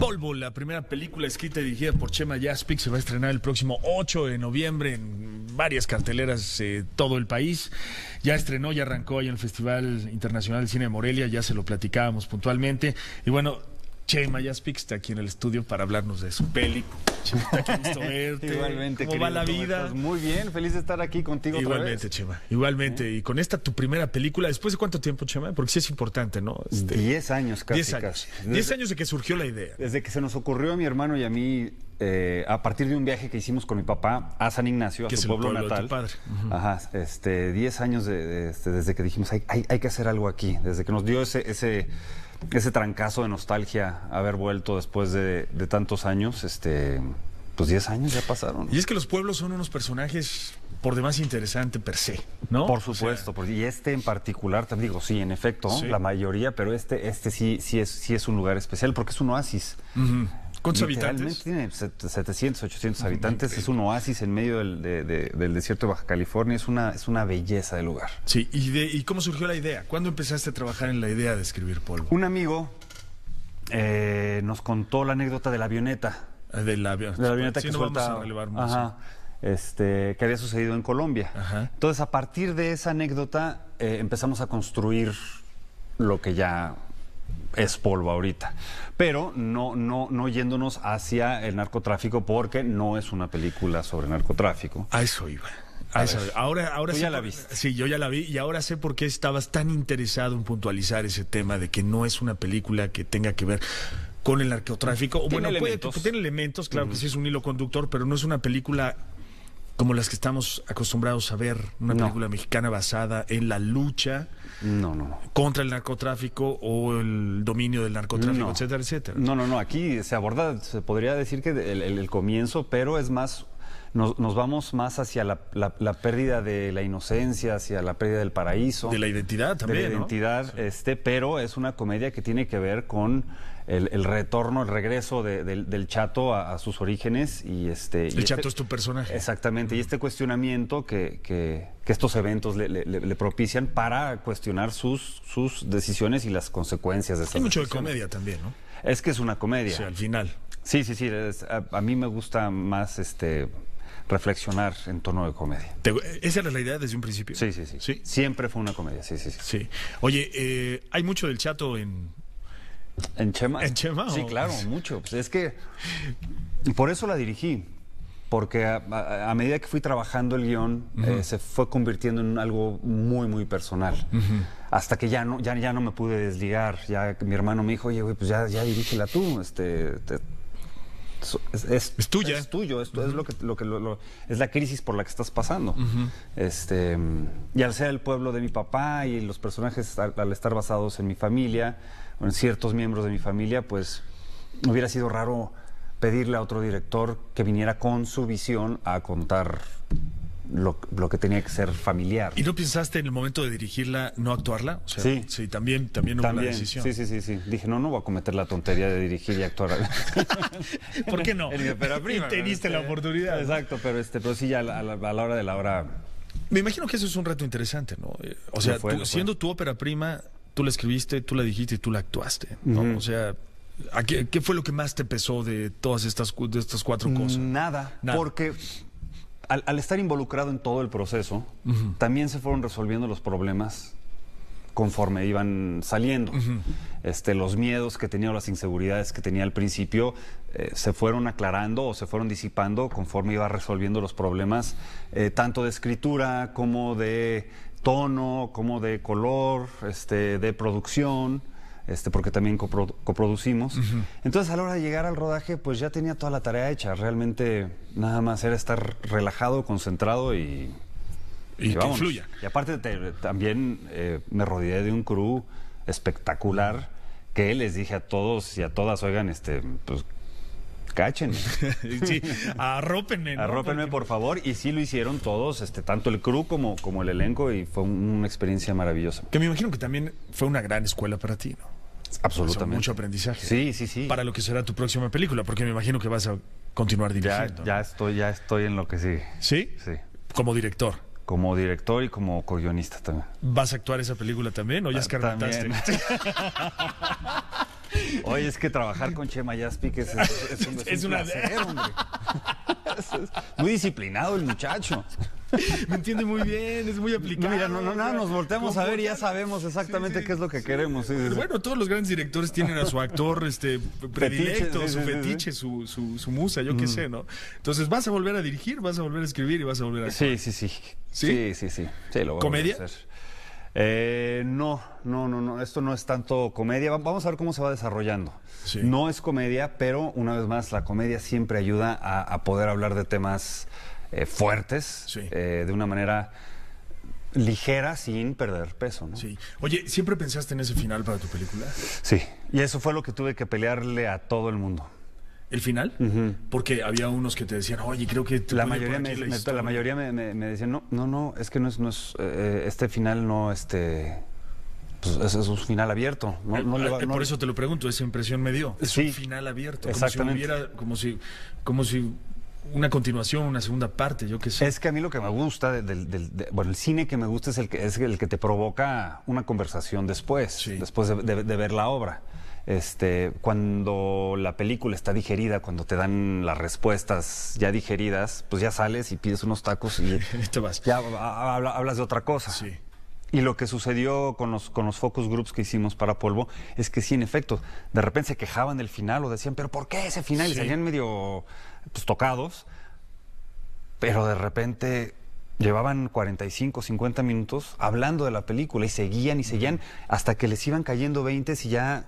Polvo, la primera película escrita y dirigida por Chema Yaspic, se va a estrenar el próximo 8 de noviembre en varias carteleras de eh, todo el país. Ya estrenó, ya arrancó ahí en el Festival Internacional de Cine de Morelia, ya se lo platicábamos puntualmente. Y bueno, Chema Yaspic está aquí en el estudio para hablarnos de su película. Chema, ¿Cómo va la vida? Muy bien, feliz de estar aquí contigo Igualmente, Chema. Igualmente, ¿Eh? y con esta tu primera película, ¿después de cuánto tiempo, Chema? Porque sí es importante, ¿no? Este, diez años casi. Diez años. diez años de que surgió la idea. Desde que se nos ocurrió a mi hermano y a mí eh, a partir de un viaje que hicimos con mi papá a San Ignacio, a su pueblo, natal. padre. Ajá, este, 10 años este, desde que dijimos, hay, que hacer algo aquí, desde que nos dio ese, ese, ese trancazo de nostalgia haber vuelto después de, de tantos años, este, 10 pues, años ya pasaron. Y es que los pueblos son unos personajes por demás interesante per se, ¿no? Por supuesto, y este en particular, te digo, sí, en efecto, la mayoría, pero este, este sí, sí, es, sí es un lugar especial porque es un oasis. ¿Cuántos habitantes? tiene 700, 800 habitantes. Es un oasis en medio del, desierto de Baja California. Es una, es una belleza de lugar. Sí, ¿Y, cómo surgió la idea? ¿Cuándo empezaste a trabajar en la idea de escribir polvo? Un amigo eh, nos contó la anécdota de la avioneta. Ah, de la, de avioneta que Ajá. Este, que había sucedido en Colombia. Entonces, a partir de esa anécdota, eh, empezamos a construir lo que ya es polvo ahorita. Pero no, no, no yéndonos hacia el narcotráfico porque no es una película sobre narcotráfico. A eso iba. eso. Ahora, ahora Tú ya la viste. Sí, yo ya la vi y ahora sé por qué estabas tan interesado en puntualizar ese tema de que no es una película que tenga que ver con el narcotráfico. ¿Tiene bueno, elementos? Puede, tiene elementos, claro que sí es un hilo conductor, pero no es una película como las que estamos acostumbrados a ver, una película mexicana basada en la lucha contra el narcotráfico o el dominio del narcotráfico, etcétera, etcétera. No, no, no, aquí se aborda, se podría decir que el comienzo, pero es más nos, nos vamos más hacia la, pérdida de la inocencia, hacia la pérdida del paraíso. De la identidad también. De la identidad, este, pero es una comedia que tiene que ver con el, retorno, el regreso del, chato a, sus orígenes. Y este, el este chato es tu personaje. Exactamente, y este cuestionamiento que, estos eventos le, propician para cuestionar sus, sus decisiones y las consecuencias de esas Hay mucho de comedia también, ¿no? Es que es una comedia. O al final. Sí, sí, sí. a, a, mí me gusta más este reflexionar en tono de comedia. ¿Esa era la idea desde un principio? Sí, sí, sí. Siempre fue una comedia, sí, sí, sí. Oye, eh, hay mucho del chato en... ¿En Chema? ¿En Chema? Sí, claro, mucho. Pues es que por eso la dirigí, porque a, medida que fui trabajando el guión, eh, se fue convirtiendo en algo muy, muy personal. Hasta que ya no, ya, ya no me pude desligar. Ya mi hermano me dijo, oye, güey, pues ya, ya dirígela tú, este es, tuya. Es tuyo, es, es lo que, lo que es la crisis por la que estás pasando. este, y al ser el pueblo de mi papá y los personajes al, al, estar basados en mi familia, o en ciertos miembros de mi familia, pues hubiera sido raro pedirle a otro director que viniera con su visión a contar lo, que tenía que ser familiar. ¿Y no pensaste en el momento de dirigirla no actuarla? sí. Sí, también, también hubo decisión. Sí, sí, sí, sí. Dije, no, no voy a cometer la tontería de dirigir y actuar. ¿Por qué no? En, prima, y teniste la oportunidad. Exacto, pero, este, sí, ya a la, hora de la hora... Me imagino que eso es un reto interesante, ¿no? Eh, o sea, siendo tu ópera prima, tú la escribiste, tú la dijiste y tú la actuaste, ¿no? O sea... qué, fue lo que más te pesó de todas estas, de estas cuatro cosas? Nada, Nada. porque al, estar involucrado en todo el proceso, también se fueron resolviendo los problemas conforme iban saliendo. este, los miedos que tenía o las inseguridades que tenía al principio eh, se fueron aclarando o se fueron disipando conforme iba resolviendo los problemas, eh, tanto de escritura como de tono, como de color, este, de producción este, porque también coproducimos. Entonces a la hora de llegar al rodaje, pues ya tenía toda la tarea hecha. Realmente nada más era estar relajado, concentrado y... Y, y que fluya. Y aparte también eh, me rodeé de un crew espectacular que les dije a todos y a todas, oigan, este, pues Cachen. sí, arrópenme. Arrópenme, por favor. Y sí lo hicieron todos, este, tanto el crew como, como el elenco, y fue una experiencia maravillosa. Que me imagino que también fue una gran escuela para ti, ¿no? Absolutamente. mucho aprendizaje. Sí, sí, sí. Para lo que será tu próxima película, porque me imagino que vas a continuar dirigiendo. Ya, estoy, ya estoy en lo que sigue. ¿Sí? Sí. Como director. Como director y como co-guionista también. ¿Vas a actuar esa película también o ya ah, Oye, es que trabajar con Chema Yaspic es, es, un, es placer, muy disciplinado el muchacho. Me entiende muy bien, es muy aplicado. Mira, no, no, no, nos volteamos a ver y ya sabemos exactamente qué es lo que queremos. bueno, todos los grandes directores tienen a su actor este predilecto, su fetiche, su, su, musa, yo qué sé, ¿no? Entonces vas a volver a dirigir, vas a volver a escribir y vas a volver a. Sí, sí, sí. Sí, sí, sí. sí, ¿Comedia? Eh, no, no, no, no, esto no es tanto comedia. Vamos a ver cómo se va desarrollando. No es comedia, pero una vez más, la comedia siempre ayuda a poder hablar de temas eh, fuertes, eh, de una manera ligera sin perder peso. Oye, ¿siempre pensaste en ese final para tu película? Sí. Y eso fue lo que tuve que pelearle a todo el mundo. ¿El final? Porque había unos que te decían, oye, creo que... La mayoría, me, la, mayoría, me, decían, no, no, no, es que no es... No es eh, este final no, este... Pues, es, un final abierto. Por eso te lo pregunto, esa impresión me dio. Es un final abierto. Como si hubiera, como si, como si una continuación, una segunda parte, yo qué sé. Es que a mí lo que me gusta, del, bueno, el cine que me gusta es el que, es el que te provoca una conversación después, después de, ver la obra. Este, cuando la película está digerida, cuando te dan las respuestas ya digeridas, pues ya sales y pides unos tacos y, ya hablas de otra cosa. Sí. Y lo que sucedió con los, con los focus groups que hicimos para polvo es que sí, en efecto, de repente se quejaban del final o decían, pero ¿por qué ese final? Y salían medio pues, tocados, pero de repente llevaban 45, 50 minutos hablando de la película y seguían y seguían hasta que les iban cayendo 20 y ya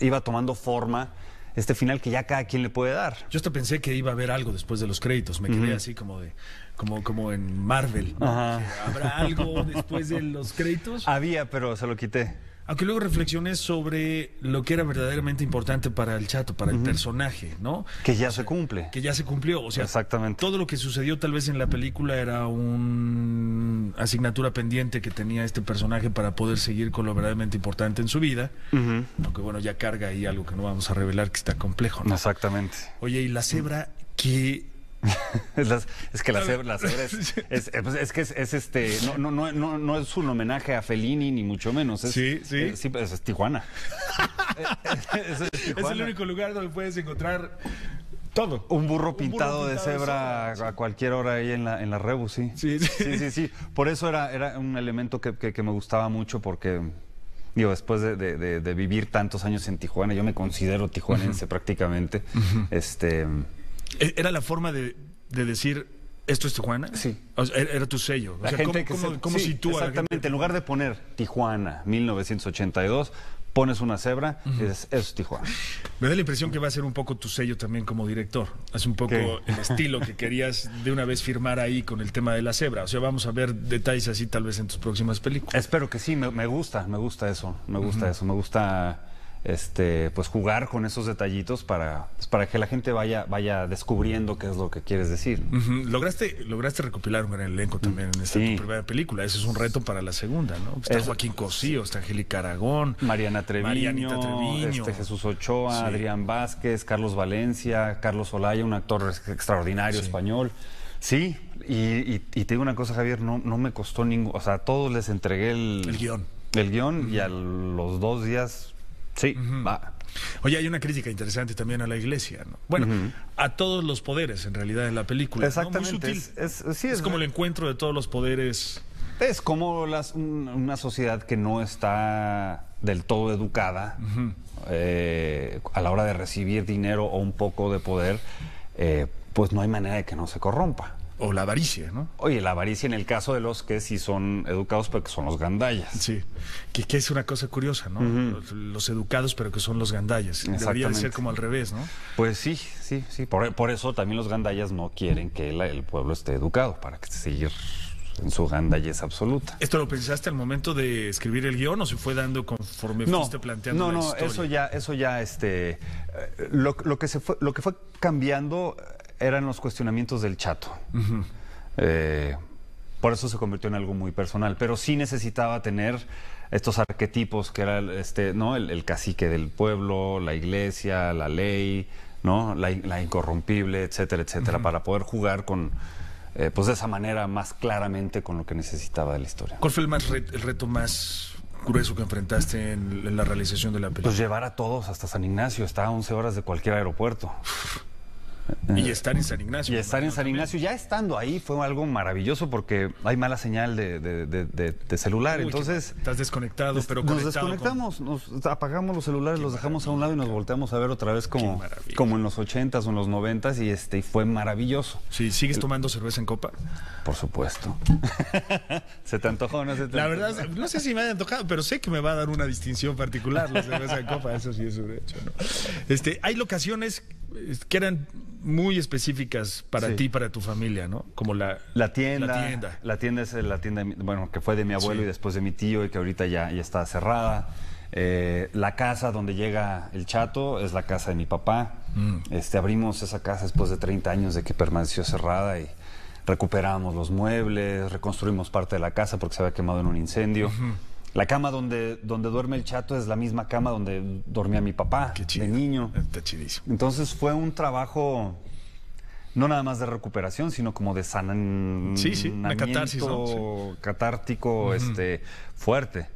iba tomando forma este final que ya cada quien le puede dar. Yo hasta pensé que iba a haber algo después de los créditos, me quedé así como de como como en Marvel. ¿Habrá algo después de los créditos? Había, pero se lo quité. Aunque luego reflexiones sobre lo que era verdaderamente importante para el chato, para el personaje, ¿no? Que ya se cumple. Que ya se cumplió, o sea, Exactamente. todo lo que sucedió tal vez en la película era una asignatura pendiente que tenía este personaje para poder seguir con lo verdaderamente importante en su vida, aunque bueno, ya carga ahí algo que no vamos a revelar que está complejo, ¿no? Exactamente. Oye, y la cebra que es que la cebra, eh, pues, es, que es, este, no, no, no, no, es un homenaje a Fellini, ni mucho menos. sí, sí. Eh, sí, es, Tijuana. es el único lugar donde puedes encontrar todo. Un burro pintado, de, cebra a cualquier hora ahí en la, en la sí. Sí, sí. sí, Por eso era, era un elemento que, me gustaba mucho porque, digo, después de, vivir tantos años en Tijuana, yo me considero tijuanense prácticamente, este... E-, era la forma de, decir, ¿Esto es Tijuana? Sí. Er-, era tu sello. ¿Cómo, sitúa Exactamente. En lugar de poner Tijuana 1982, pones una cebra y dices, eso es Tijuana. Me da la impresión que va a ser un poco tu sello también como director. Es un poco el estilo que querías de una vez firmar ahí con el tema de la cebra. O sea, vamos a ver detalles así tal vez en tus próximas películas. Espero que sí. Me, gusta, me gusta eso. Me gusta eso. Me gusta este, pues jugar con esos detallitos para, pues, para que la gente vaya, vaya descubriendo qué es lo que quieres decir. Lograste, lograste recopilar un gran elenco también en esta primera película. Ese es un reto para la segunda, ¿no? Está Joaquín Cosío, está Angélica Aragón, Mariana Treviño, este, Jesús Ochoa, Adrián Vázquez, Carlos Valencia, Carlos Olaya, un actor extraordinario español. Sí, y, y, te digo una cosa, Javier, no, no me costó ningún. O sea, a todos les entregué el, guión. El guión, y a los dos días Sí, va. Oye, hay una crítica interesante también a la iglesia, Bueno, a todos los poderes, en realidad, en la película. Exactamente. Es, como el encuentro de todos los poderes. Es como las, una sociedad que no está del todo educada eh, a la hora de recibir dinero o un poco de poder, eh, pues no hay manera de que no se corrompa. O la avaricia, ¿no? Oye, la avaricia en el caso de los que sí son educados, pero que son los gandallas. Sí, que, es una cosa curiosa, ¿no? los, educados, pero que son los gandallas. Debería ser como al revés, ¿no? Pues sí, sí, sí. Por, eso también los gandallas no quieren que el pueblo esté educado, para que seguir en su gandayez absoluta. ¿Esto lo pensaste al momento de escribir el guión o se fue dando conforme fuiste planteando no, no, No, eso ya, eso ya, este, eh, que se fue, lo que fue cambiando eran los cuestionamientos del chato. Eh, por eso se convirtió en algo muy personal, pero sí necesitaba tener estos arquetipos que era este, ¿no? el, cacique del pueblo, la iglesia, la ley, ¿no? la, incorrompible, etcétera, etcétera, para poder jugar con, eh, pues de esa manera más claramente con lo que necesitaba de la historia. ¿Cuál fue el, más el reto más grueso que enfrentaste en, la realización de la pues película? Pues llevar a todos hasta San Ignacio, está a 11 horas de cualquier aeropuerto. Eh, y estar en San Ignacio. Y estar en San Ignacio. Ya estando ahí fue algo maravilloso porque hay mala señal de, celular. Entonces. Estás desconectado, pero Nos desconectamos, nos apagamos los celulares, los dejamos a un lado y nos volteamos a ver otra vez como, como en los 80s o en los 90s y este fue maravilloso. Sí, ¿sigues tomando cerveza en copa? Por supuesto. ¿Se te antojó no se te La verdad, no sé si me haya antojado, pero sé que me va a dar una distinción particular la cerveza en copa. Eso sí es un hecho. Este, hay locaciones que eran muy específicas para ti, para tu familia, ¿no? Como la, tienda, la tienda. La tienda es eh, la tienda, bueno, que fue de mi abuelo y después de mi tío y que ahorita ya, ya está cerrada. Eh, la casa donde llega el chato es la casa de mi papá. Mm. Este, abrimos esa casa después de 30 años de que permaneció cerrada y recuperamos los muebles, reconstruimos parte de la casa porque se había quemado en un incendio. La cama donde, donde duerme el chato es la misma cama donde dormía mi papá de niño. Está chidísimo. Entonces fue un trabajo no nada más de recuperación, sino como de sanamiento sí, sí, catártico este, fuerte.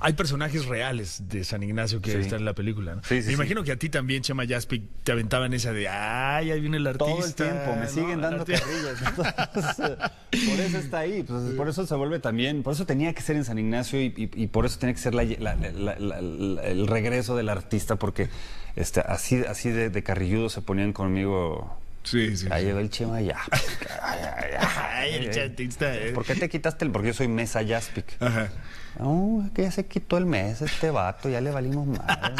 Hay personajes reales de San Ignacio que están en la película, me imagino que a ti también, Chema yaspic te aventaban esa de, ay, ahí viene el artista. Todo el tiempo, me siguen dando carrillas. por eso está ahí, pues, por eso se vuelve también, por eso tenía que ser en San Ignacio y, por eso tiene que ser el regreso del artista, porque este, así, así de, carrilludo se ponían conmigo Sí, sí. Ahí el Chema ya. Ay, el eh, chatista. Eh, eh. ¿Por qué te quitaste el? Porque yo soy Mesa Jaspic. Ajá. No, es que ya se quitó el mes este vato, ya le valimos mal.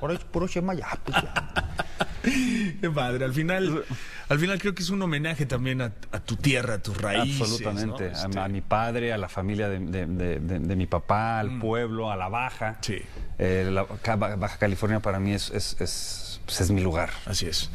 Puro, puro chema pues, ya, Qué padre. Al final, al final creo que es un homenaje también a, tu tierra, a tus raíces. Absolutamente. Este, a, mi padre, a la familia de, mi papá, al mm. pueblo, a la Baja. Sí. Eh, Baja California para mí es, es pues, mi lugar. Así es.